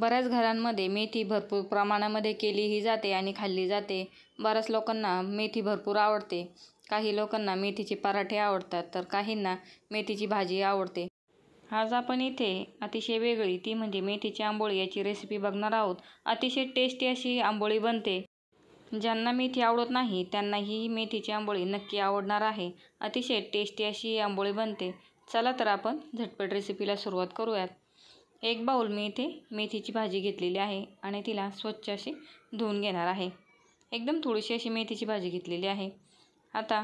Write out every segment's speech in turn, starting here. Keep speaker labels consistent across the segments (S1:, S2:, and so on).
S1: बऱ्याच घरांमध्ये मेथी भरपूर प्रमाणामध्ये केलीही जाते आणि खाल्ली जाते बऱ्याच लोकांना मेथी भरपूर आवडते काही लोकांना मेथीचे पराठे आवडतात तर काहींना मेथीची भाजी आवडते आज आपण इथे अतिशय वेगळी ती म्हणजे मेथीची आंबोळी याची रेसिपी बघणार आहोत अतिशय टेस्टी अशी आंबोळी बनते ज्यांना मेथी आवडत नाही त्यांना ही मेथीची आंबोळी नक्की आवडणार आहे अतिशय टेस्टी अशी आंबोळी बनते चला तर आपण झटपट रेसिपीला सुरुवात करूयात एक बाऊल मी इथे मेथीची भाजी घेतलेली आहे आणि तिला स्वच्छ अशी धुवून घेणार आहे एकदम थोडीशी अशी मेथीची भाजी घेतलेली आहे आता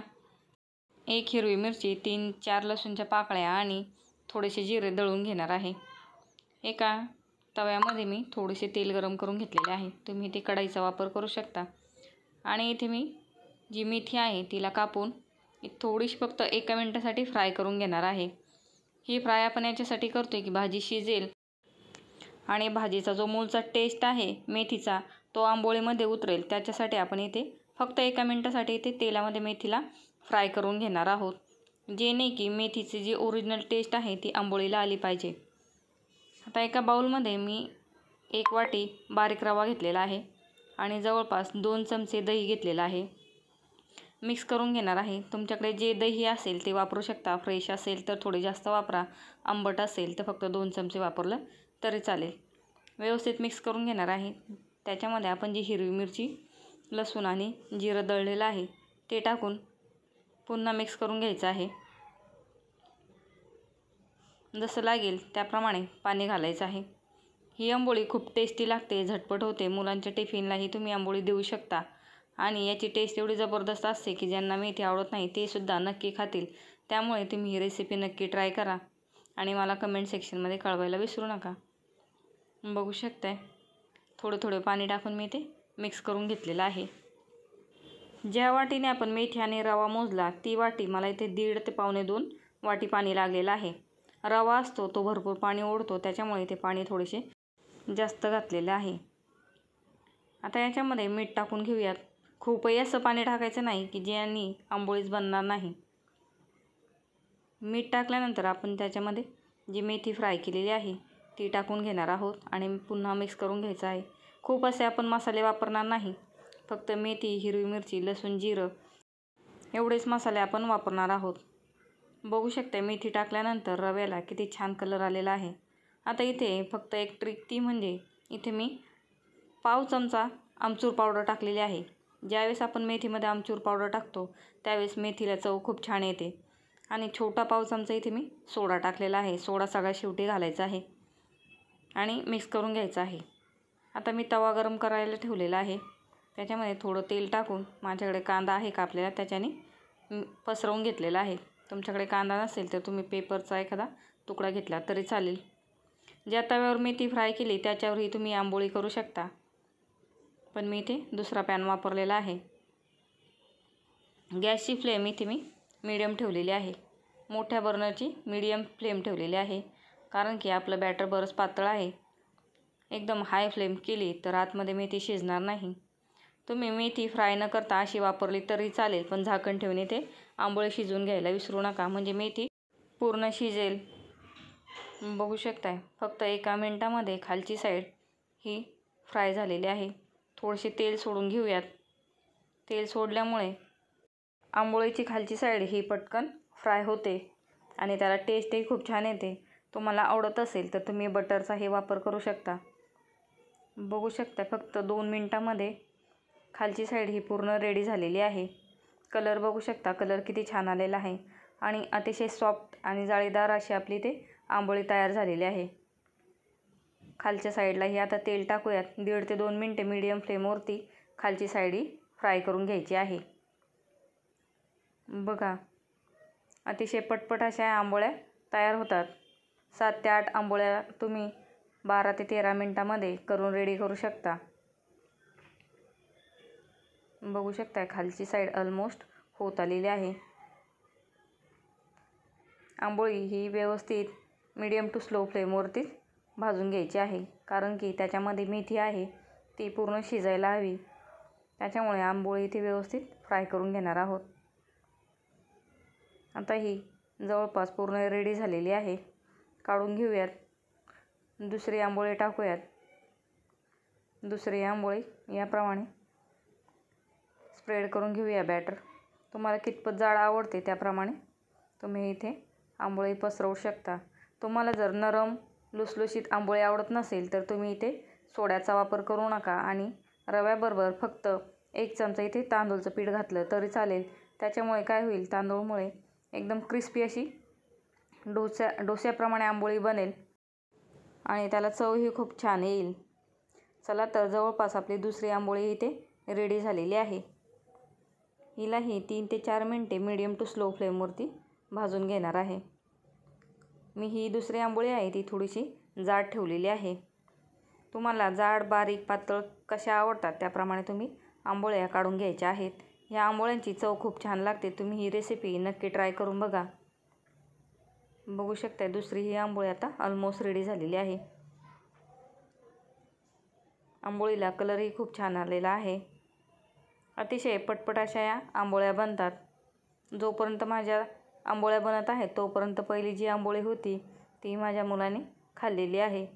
S1: एक हिरवी मिरची तीन चार लसूणच्या पाकळ्या आणि थोडेसे जिरे दळून घेणार आहे एका तव्यामध्ये मी थोडेसे तेल गरम करून घेतलेले आहे तुम्ही इथे कढाईचा वापर करू शकता आणि इथे मी जी मेथी आहे तिला कापून थोडीशी फक्त एका मिनटासाठी फ्राय करून घेणार आहे ही फ्राय आपण याच्यासाठी करतो आहे की भाजी शिजेल आणि भाजीचा जो मूळचा टेस्ट आहे मेथीचा तो आंबोळीमध्ये उतरेल त्याच्यासाठी आपण इथे फक्त एका मिनटासाठी इथे तेलामध्ये मेथीला फ्राय करून घेणार आहोत जेणे की मेथीची जी ओरिजिनल टेस्ट आहे ती आंबोळीला आली पाहिजे आता एका बाऊलमध्ये मी एक वाटी बारीक रवा घेतलेला आहे आणि जवळपास दोन चमचे दही घेतलेला आहे मिक्स करून घेणार आहे तुमच्याकडे जे दही असेल ते वापरू शकता फ्रेश असेल तर थोडे जास्त वापरा आंबट असेल तर फक्त दोन चमचे वापरलं तरी चालेल व्यवस्थित मिक्स करून घेणार आहे त्याच्यामध्ये आपण जी हिरवी मिरची लसूण आणि जिरं दळलेलं आहे ते टाकून पुन्हा मिक्स करून घ्यायचं आहे जसं लागेल त्याप्रमाणे पाणी घालायचं आहे ही आंबोळी खूप टेस्टी लागते झटपट होते मुलांच्या टिफिनलाही तुम्ही आंबोळी देऊ शकता आणि याची टेस्ट एवढी जबरदस्त असते की ज्यांना मेथी आवडत नाही ते सुद्धा नक्की खातील त्यामुळे तुम्ही ही रेसिपी नक्की ट्राय करा आणि मला कमेंट सेक्शनमध्ये कळवायला विसरू नका बघू शकताय थोडं थोडं पाणी टाकून मी ते मिक्स करून घेतलेलं आहे ज्या वाटीने आपण मेथी आणि रवा मोजला ती वाटी मला इथे दीड ते पावणे दोन वाटी पाणी लागलेलं आहे रवा असतो तो भरपूर पाणी ओढतो त्याच्यामुळे ते पाणी थोडेसे जास्त घातलेलं आहे आता याच्यामध्ये मीठ टाकून घेऊयात खूपही असं पाणी टाकायचं नाही की ज्यांनी आंबोळीच बनणार नाही मीठ टाकल्यानंतर आपण त्याच्यामध्ये जी मेथी फ्राय केलेली आहे ती टाकून घेणार आहोत आणि पुन्हा मिक्स करून घ्यायचं आहे खूप असे आपण मसाले वापरणार नाही फक्त मेथी हिरवी मिरची लसूण जिरं एवढेच मसाले आपण वापरणार आहोत बघू शकता मेथी टाकल्यानंतर रव्याला किती छान कलर आलेला आहे आता इथे फक्त एक ट्रिक ती म्हणजे इथे मी पाव चमचा आमचूर पावडर टाकलेली आहे ज्यावेळेस आपण मेथीमध्ये आमचूर पावडर टाकतो त्यावेळेस मेथीला चव खूप छान येते आणि छोटा पाव चमचा इथे मी सोडा टाकलेला आहे सोडा सगळ्या शेवटी घालायचा आहे आणि मिक्स करून घ्यायचा आहे आता मी तवा गरम करायला ठेवलेला आहे त्याच्यामध्ये थोडं तेल टाकून माझ्याकडे कांदा आहे कापलेला त्याच्याने पसरवून घेतलेला आहे तुमच्याकडे कांदा नसेल तर तुम्ही पेपरचा एखादा तुकडा घेतला तरी चालेल ज्या तव्यावर मेथी फ्राय केली त्याच्यावरही तुम्ही आंबोळी करू शकता पण मी इथे दुसरा पॅन वापरलेला आहे गॅसची फ्लेम इथे मी मीडियम ठेवलेली आहे मोठ्या बर्नरची मीडियम फ्लेम ठेवलेली आहे कारण की आपलं बॅटर बरंच पातळ आहे एकदम हाय फ्लेम केली तर आतमध्ये मेथी शिजणार नाही तुम्ही मेथी फ्राय न करता अशी वापरली तरी चालेल पण झाकण ठेवून इथे आंबोळे शिजवून घ्यायला विसरू नका म्हणजे मेथी पूर्ण शिजेल बघू शकताय फक्त एका मिनटामध्ये खालची साईड ही फ्राय झालेली आहे थोडेसे तेल सोडून घेऊयात तेल सोडल्यामुळे आंबोळीची खालची साईड ही पटकन फ्राय होते आणि त्याला टेस्टही खूप छान येते तुम्हाला आवडत असेल तर तुम्ही बटरचाही वापर करू शकता बघू शकता फक्त दोन मिनटामध्ये खालची साईड ही पूर्ण रेडी झालेली आहे कलर बघू शकता कलर किती छान आलेला आहे आणि अतिशय सॉफ्ट आणि जाळीदार अशी आपली ते आंबोळी तयार झालेली आहे खालच्या साईडला हे आता तेल टाकूयात दीड ते दोन मिनटे मीडियम फ्लेमवरती खालची साईडी फ्राय करून घ्यायची आहे बघा अतिशय पटपट अशा आंबोळ्या तयार होतात सात ते आठ आंबोळ्या तुम्ही बारा ते तेरा मिनटामध्ये करून रेडी करू शकता बघू शकता खालची साईड ऑलमोस्ट होत आलेली आहे आंबोळी ही व्यवस्थित मीडियम टू स्लो फ्लेमवरतीच भाजून घ्यायची आहे कारण की त्याच्यामध्ये मेथी आहे ती पूर्ण शिजायला हवी त्याच्यामुळे आंबोळी इथे व्यवस्थित फ्राय करून घेणार आहोत आता ही जवळपास पूर्ण रेडी झालेली आहे काढून घेऊयात दुसरी आंबोळी टाकूयात दुसरी आंबोळी याप्रमाणे स्प्रेड करून घेऊया बॅटर तुम्हाला कितपत जाड आवडते त्याप्रमाणे तुम्ही इथे आंबोळी पसरवू शकता तुम्हाला जर नरम लुसलुशीत आंबोळी आवडत नसेल तर तुम्ही इथे सोड्याचा वापर करू नका आणि रव्याबरोबर फक्त एक चमचा इथे तांदूळचं पीठ घातलं तरी चालेल त्याच्यामुळे काय होईल तांदूळमुळे एकदम क्रिस्पी अशी डोस्या डोस्याप्रमाणे आंबोळी बनेल आणि त्याला चवही खूप छान येईल चला तर जवळपास आपली दुसरी आंबोळी इथे रेडी झालेली आहे हिलाही तीन ते चार मिनटे मीडियम टू स्लो फ्लेमवरती भाजून घेणार आहे मी ही दुसरी आंबोळी आहे ती थोडीशी जाड ठेवलेली आहे तुम्हाला जाड बारीक पातळ कशा आवडतात त्याप्रमाणे तुम्ही आंबोळ्या काढून घ्यायच्या आहेत ह्या आंबोळ्यांची चव खूप छान लागते तुम्ही ही रेसिपी नक्की ट्राय करून बघा बघू शकता दुसरी ही आंबोळी आता ऑलमोस्ट रेडी झालेली आहे आंबोळीला कलरही खूप छान आलेला आहे अतिशय पटपट अशा या आंबोळ्या बनतात जोपर्यंत माझ्या आंबोळ्या बनत आहेत तोपर्यंत पहिली जी आंबोळी होती ती माझ्या मुलाने खाल्लेली आहे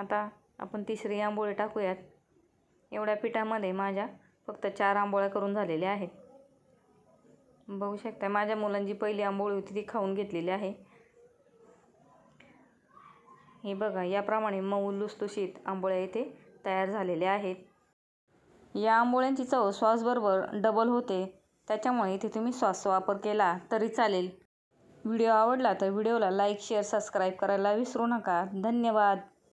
S1: आता आपण तिसरी आंबोळी टाकूयात एवढ्या पिठामध्ये माझ्या फक्त चार आंबोळ्या करून झालेल्या आहेत बघू शकता माझ्या मुलांची पहिली आंबोळी होती ती खाऊन घेतलेली आहे हे बघा याप्रमाणे मऊ लुसलुशीत आंबोळ्या इथे तयार झालेल्या आहेत या आंबोळ्यांची चव स्वासबरोबर डबल होते त्याच्यामुळे इथे तुम्ही सॉस वापर केला तरी चालेल व्हिडिओ आवडला तर व्हिडिओला लाईक शेअर सबस्क्राईब करायला विसरू नका धन्यवाद